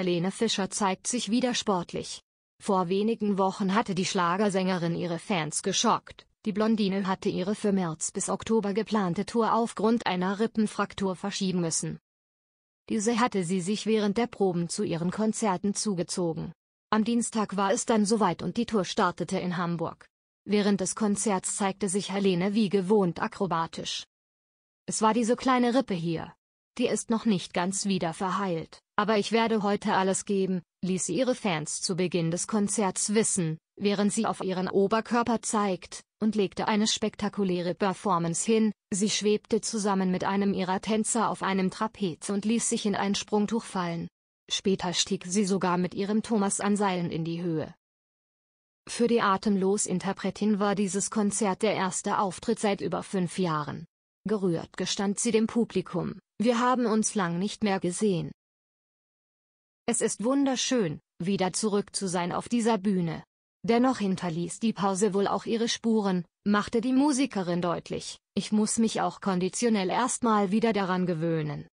Helene Fischer zeigt sich wieder sportlich. Vor wenigen Wochen hatte die Schlagersängerin ihre Fans geschockt. Die Blondine hatte ihre für März bis Oktober geplante Tour aufgrund einer Rippenfraktur verschieben müssen. Diese hatte sie sich während der Proben zu ihren Konzerten zugezogen. Am Dienstag war es dann soweit und die Tour startete in Hamburg. Während des Konzerts zeigte sich Helene wie gewohnt akrobatisch. Es war diese kleine Rippe hier, die ist noch nicht ganz wieder verheilt, aber ich werde heute alles geben, ließ sie ihre Fans zu Beginn des Konzerts wissen, während sie auf ihren Oberkörper zeigt, und legte eine spektakuläre Performance hin, sie schwebte zusammen mit einem ihrer Tänzer auf einem Trapez und ließ sich in ein Sprungtuch fallen. Später stieg sie sogar mit ihrem Thomas an Seilen in die Höhe. Für die Atemlos-Interpretin war dieses Konzert der erste Auftritt seit über fünf Jahren. Gerührt gestand sie dem Publikum, wir haben uns lang nicht mehr gesehen. Es ist wunderschön, wieder zurück zu sein auf dieser Bühne. Dennoch hinterließ die Pause wohl auch ihre Spuren, machte die Musikerin deutlich, ich muss mich auch konditionell erstmal wieder daran gewöhnen.